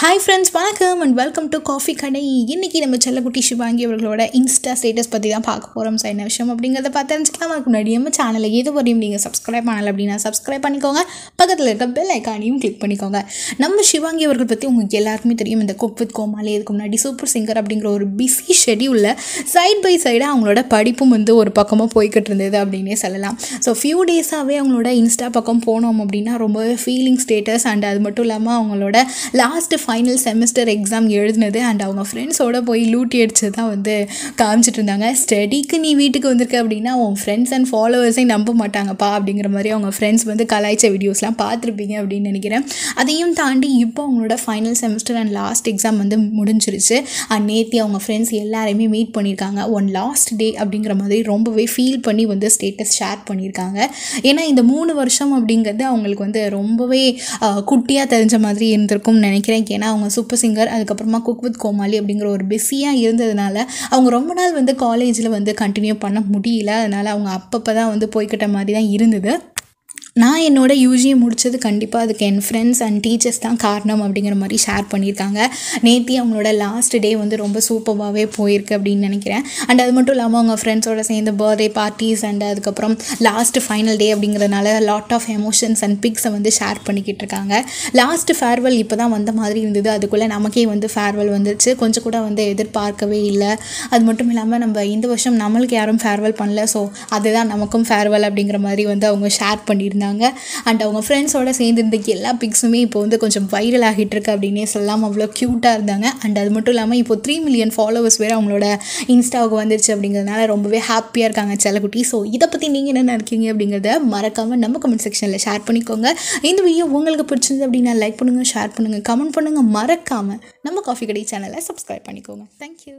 hi friends வணக்கம் and welcome to coffee கடை இன்றைக்கி நம்ம செல்லக்குட்டி சிவாங்கி அவர்களோட இன்ஸ்டா ஸ்டேட்டஸ் பற்றி தான் பார்க்க போகிறோம் சார் என்ன விஷயம் அப்படிங்கிறத பார்த்து தெரிஞ்சுக்கலாம் அதுக்கு முன்னாடி நம்ம சேனலை எது வரையும் நீங்கள் சப்ஸ்கிரைப் பண்ணலை அப்படின்னா சப்ஸ்கிரைப் பண்ணிக்கோங்க பக்கத்தில் இருக்க பெல் ஐக்கானையும் கிளிக் பண்ணிக்கோங்க நம்ம சிவாங்கி அவர்கள் பற்றி உங்களுக்கு எல்லாருக்குமே தெரியும் இந்த குக் வித் கோமாலே இதுக்கு முன்னாடி சூப்பர் சிங்கர் அப்படிங்கிற ஒரு பிஸி ஷெடியூலில் சைட் பை சைடாக அவங்களோட படிப்பும் வந்து ஒரு பக்கமாக போய்கிட்டு இருந்தது அப்படின்னே சொல்லலாம் ஸோ ஃபியூ டேஸாகவே அவங்களோட இன்ஸ்டா பக்கம் போனோம் அப்படின்னா ரொம்பவே ஃபீலிங் ஸ்டேட்டஸ் அண்ட் அது மட்டும் இல்லாமல் அவங்களோட லாஸ்ட் ஃபைனல் செமஸ்டர் எக்ஸாம் எழுதினது அண்ட் அவங்க ஃப்ரெண்ட்ஸோடு போய் லூட்டி அடித்து தான் வந்து காமிச்சிட்டு இருந்தாங்க ஸ்டடிக்கு நீ வீட்டுக்கு வந்திருக்க அப்படின்னா உன் ஃப்ரெண்ட்ஸ் அண்ட் ஃபாலோவர்ஸை நம்ப மாட்டாங்கப்பா அப்படிங்கிற மாதிரி அவங்க ஃப்ரெண்ட்ஸ் வந்து கலாய்ச்ச வீடியோஸ்லாம் பார்த்துருப்பீங்க அப்படின்னு நினைக்கிறேன் அதையும் தாண்டி இப்போ அவங்களோட final semester and last exam வந்து முடிஞ்சிருச்சு அண்ட் நேத்தி அவங்க ஃப்ரெண்ட்ஸ் எல்லாருமே மீட் பண்ணியிருக்காங்க ஒன் லாஸ்ட் டே அப்படிங்கிற மாதிரி ரொம்பவே ஃபீல் பண்ணி வந்து ஸ்டேட்டஸ் ஷேர் பண்ணியிருக்காங்க ஏன்னா இந்த மூணு வருஷம் அப்படிங்கிறது அவங்களுக்கு வந்து ரொம்பவே குட்டியாக தெரிஞ்ச மாதிரி இருந்திருக்கும்னு நினைக்கிறேன் ஏன்னா அவங்க சூப்பர் சிங்கர் அதுக்கப்புறமா குக் வித் கோமாளி அப்படிங்கிற ஒரு பிஸியாக இருந்ததுனால அவங்க ரொம்ப நாள் வந்து காலேஜில் வந்து கண்டினியூ பண்ண முடியல அதனால் அவங்க அப்பப்போ தான் வந்து போய்கிட்ட மாதிரி தான் இருந்தது நான் என்னோடய யூஜியை முடித்தது கண்டிப்பாக அதுக்கு என் ஃப்ரெண்ட்ஸ் அண்ட் டீச்சர்ஸ் தான் காரணம் அப்படிங்கிற மாதிரி ஷேர் பண்ணியிருக்காங்க நேத்தி அவங்களோட லாஸ்ட் டே வந்து ரொம்ப சூப்பராகவே போயிருக்கு அப்படின்னு நினைக்கிறேன் அண்ட் அது மட்டும் இல்லாமல் அவங்க ஃப்ரெண்ட்ஸோட சேர்ந்து பர்த்டே பார்ட்டிஸ் அண்ட் அதுக்கப்புறம் லாஸ்ட் ஃபைனல் டே அப்படிங்கிறதுனால லாட் ஆஃப் எமோஷன்ஸ் அண்ட் பிக்ஸை வந்து ஷேர் பண்ணிக்கிட்டு இருக்காங்க லாஸ்ட் ஃபேர்வெல் இப்போ தான் வந்த மாதிரி இருந்தது அதுக்குள்ளே நமக்கே வந்து ஃபேர்வெல் வந்துருச்சு கொஞ்சம் கூட வந்து எதிர்பார்க்கவே இல்லை அது மட்டும் இல்லாமல் நம்ம இந்த வருஷம் நம்மளுக்கு யாரும் ஃபேர்வெல் பண்ணல ஸோ அதுதான் நமக்கும் ஃபேர்வெல் அப்படிங்கிற மாதிரி வந்து அவங்க ஷேர் பண்ணியிருந்தாங்க பண்ணியிருந்தாங்க அண்ட் அவங்க ஃப்ரெண்ட்ஸோடு சேர்ந்து இருந்த எல்லா பிக்ஸுமே இப்போ வந்து கொஞ்சம் வைரல் ஆகிட்டு இருக்கு அப்படின்னே சொல்லலாம் அவ்வளோ க்யூட்டாக இருந்தாங்க அண்ட் அது மட்டும் இல்லாமல் இப்போ த்ரீ மில்லியன் ஃபாலோவர்ஸ் வேறு அவங்களோட இன்ஸ்டாவுக்கு வந்துருச்சு அப்படிங்கிறதுனால ரொம்பவே ஹாப்பியாக இருக்காங்க செல்லக்குட்டி ஸோ இதை பற்றி நீங்கள் என்ன நினைக்கிறீங்க அப்படிங்கிறத மறக்காமல் நம்ம கமெண்ட் செக்ஷனில் ஷேர் பண்ணிக்கோங்க இந்த வீடியோ உங்களுக்கு பிடிச்சிருந்து அப்படின்னா லைக் பண்ணுங்கள் ஷேர் பண்ணுங்கள் கமெண்ட் பண்ணுங்கள் மறக்காமல் நம்ம காஃபி கடை சேனலை சப்ஸ்கிரைப் பண்ணிக்கோங்க தேங்க்யூ